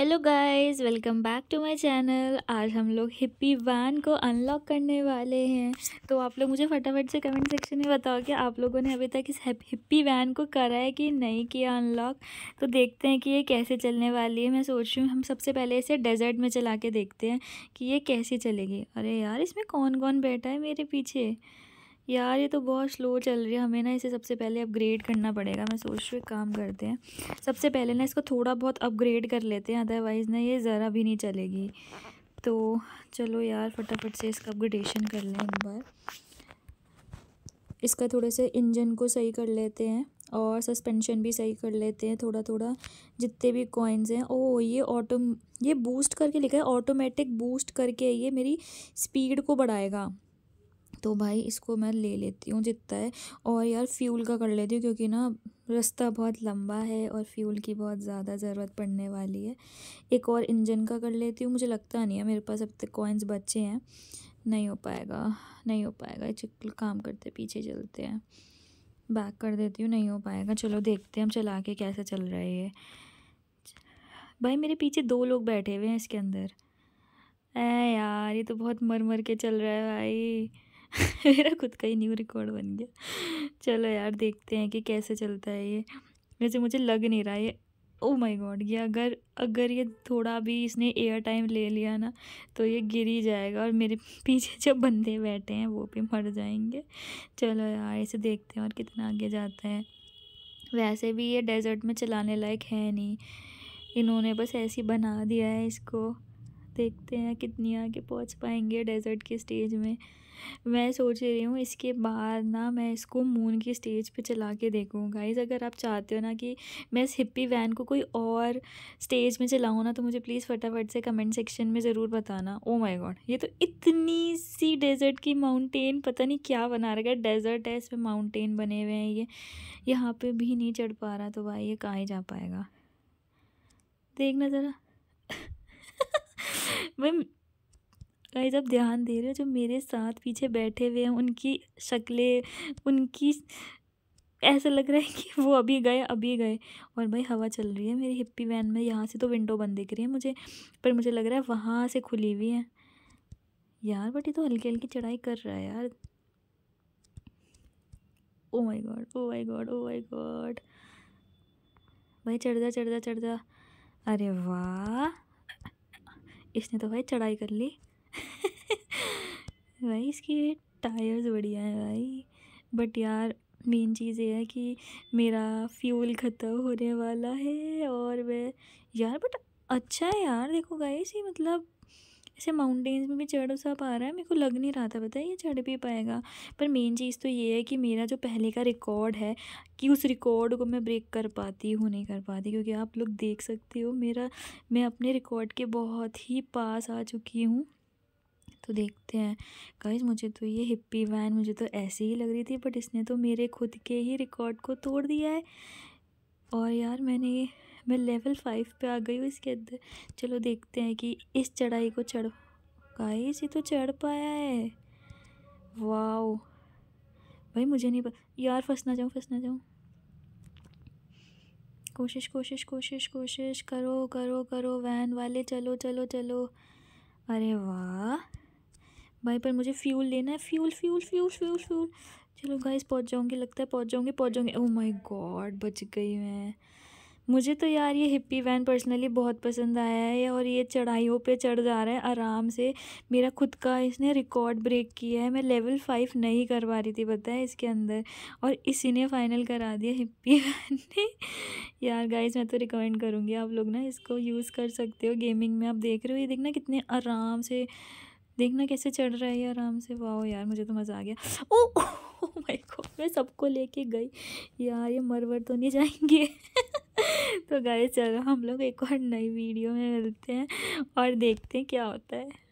hello guys welcome back to my channel आज हम लोग हिप्पी वैन को अनलॉक करने वाले हैं तो आप लोग मुझे फटाफट से कमेंट सेक्शन में बताओ कि आप लोगों ने अभी तक इस हिप्पी वैन को करा है कि नहीं किया अनलॉक तो देखते हैं कि ये कैसे चलने वाली है मैं सोच रही हूँ हम सबसे पहले इसे डेजर्ट में चला के देखते हैं कि ये कैसे चलेगी अरे यार इसमें कौन कौन बैठा है मेरे पीछे यार ये तो बहुत स्लो चल रही है हमें ना इसे सबसे पहले अपग्रेड करना पड़ेगा मैं सोच रही काम करते हैं सबसे पहले ना इसको थोड़ा बहुत अपग्रेड कर लेते हैं अदरवाइज़ ना ये ज़रा भी नहीं चलेगी तो चलो यार फटाफट से इसका अपग्रेडेशन कर लें एक बार इसका थोड़े से इंजन को सही कर लेते हैं और सस्पेंशन भी सही कर लेते हैं थोड़ा थोड़ा जितने भी कॉइन्स हैं ओ ये ऑटो ये बूस्ट करके लिखा है ऑटोमेटिक बूस्ट करके ये मेरी स्पीड को बढ़ाएगा तो भाई इसको मैं ले लेती हूँ जितना है और यार फ्यूल का कर लेती हूँ क्योंकि ना रास्ता बहुत लंबा है और फ्यूल की बहुत ज़्यादा ज़रूरत पड़ने वाली है एक और इंजन का कर लेती हूँ मुझे लगता नहीं है मेरे पास अब तक कॉइन्स बचे हैं नहीं हो पाएगा नहीं हो पाएगा चल काम करते पीछे चलते हैं बैक कर देती हूँ नहीं हो पाएगा चलो देखते हैं हम चला के कैसे चल रहे है ये भाई मेरे पीछे दो लोग बैठे हुए हैं इसके अंदर ए यार ये तो बहुत मर मर के चल रहा है भाई मेरा खुद का ही न्यू रिकॉर्ड बन गया चलो यार देखते हैं कि कैसे चलता है ये वैसे मुझे लग नहीं रहा ये ओ माय गॉड ये अगर अगर ये थोड़ा भी इसने एयर टाइम ले लिया ना तो ये गिर ही जाएगा और मेरे पीछे जो बंदे बैठे हैं वो भी मर जाएंगे चलो यार इसे देखते हैं और कितना आगे जाता है वैसे भी ये डेजर्ट में चलाने लायक है नहीं इन्होंने बस ऐसी बना दिया है इसको देखते हैं कितनी आगे पहुंच पाएंगे डेजर्ट के स्टेज में मैं सोच रही हूँ इसके बाद ना मैं इसको मून की स्टेज पे चला के देखूँ गाइज़ अगर आप चाहते हो ना कि मैं इस हिप्पी वैन को कोई और स्टेज में चलाऊँ ना तो मुझे प्लीज़ फटाफट से कमेंट सेक्शन में ज़रूर बताना ओ माय गॉड ये तो इतनी सी डेजर्ट की माउंटेन पता नहीं क्या बना रखा है डेजर्ट है इसमें माउंटेन बने हुए हैं ये यहाँ पर भी नहीं चढ़ पा रहा तो भाई ये कहाँ ही जा पाएगा देखना ज़रा मैं गाइज आप ध्यान दे रहे हो जो मेरे साथ पीछे बैठे हुए हैं उनकी शक्लें उनकी ऐसा लग रहा है कि वो अभी गए अभी गए और भाई हवा चल रही है मेरी हिप्पी वैन में यहाँ से तो विंडो बंद दिख रही है मुझे पर मुझे लग रहा है वहाँ से खुली हुई है यार बट ये तो हल्की हल्की चढ़ाई कर रहा है यार oh my God oh my God oh my God भाई चढ़ जा चढ़ जा चढ़ जा अरे वाह इसने तो भाई चढ़ाई कर ली भाई इसकी टायर्स बढ़िया हैं भाई बट यार मेन चीज़ ये है कि मेरा फ्यूल ख़त्म होने वाला है और मैं यार बट अच्छा है यार देखो गाई ये मतलब ऐसे माउंटेन्स में भी चढ़ सा पा रहा है मेरे को लग नहीं रहा था पता है ये चढ़ भी पाएगा पर मेन चीज़ तो ये है कि मेरा जो पहले का रिकॉर्ड है कि उस रिकॉर्ड को मैं ब्रेक कर पाती हूँ नहीं कर पाती क्योंकि आप लोग देख सकते हो मेरा मैं अपने रिकॉर्ड के बहुत ही पास आ चुकी हूँ तो देखते हैं गाइज मुझे तो ये हिप्पी वैन मुझे तो ऐसे ही लग रही थी बट इसने तो मेरे खुद के ही रिकॉर्ड को तोड़ दिया है और यार मैंने मैं लेवल फाइव पे आ गई हूँ इसके अंदर चलो देखते हैं कि इस चढ़ाई को चढ़ गाइज ये तो चढ़ पाया है वाओ भाई मुझे नहीं पता यार ना जाऊँ फंसना जाऊँ कोशिश कोशिश कोशिश कोशिश करो करो करो वैन वाले चलो चलो चलो अरे वाह भाई पर मुझे फ्यूल लेना है fuel fuel fuel fuel fuel चलो गाइस पहुंच जाऊंगी लगता है पहुंच जाऊंगी पहुंच जाऊंगी ओह माय गॉड बच गई मैं मुझे तो यार ये हिप्पी वैन पर्सनली बहुत पसंद आया है और ये चढ़ाइयों पे चढ़ जा रहा है आराम से मेरा खुद का इसने रिकॉर्ड ब्रेक किया है मैं लेवल फाइव नहीं करवा रही थी पता है इसके अंदर और इसी ने फाइनल करा दिया हिप्पी वैन ने यार गाइस मैं तो रिकमेंड करूँगी आप लोग ना इसको यूज़ कर सकते हो गेमिंग में आप देख रहे हो ये देखना कितने आराम से देखना कैसे चढ़ रहा है ये आराम से वाह यार मुझे तो मज़ा आ गया ओ माय गॉड oh मैं सबको लेके गई यार ये मरवर तो नहीं जाएंगे तो गए चलो हम लोग एक और नई वीडियो में मिलते हैं और देखते हैं क्या होता है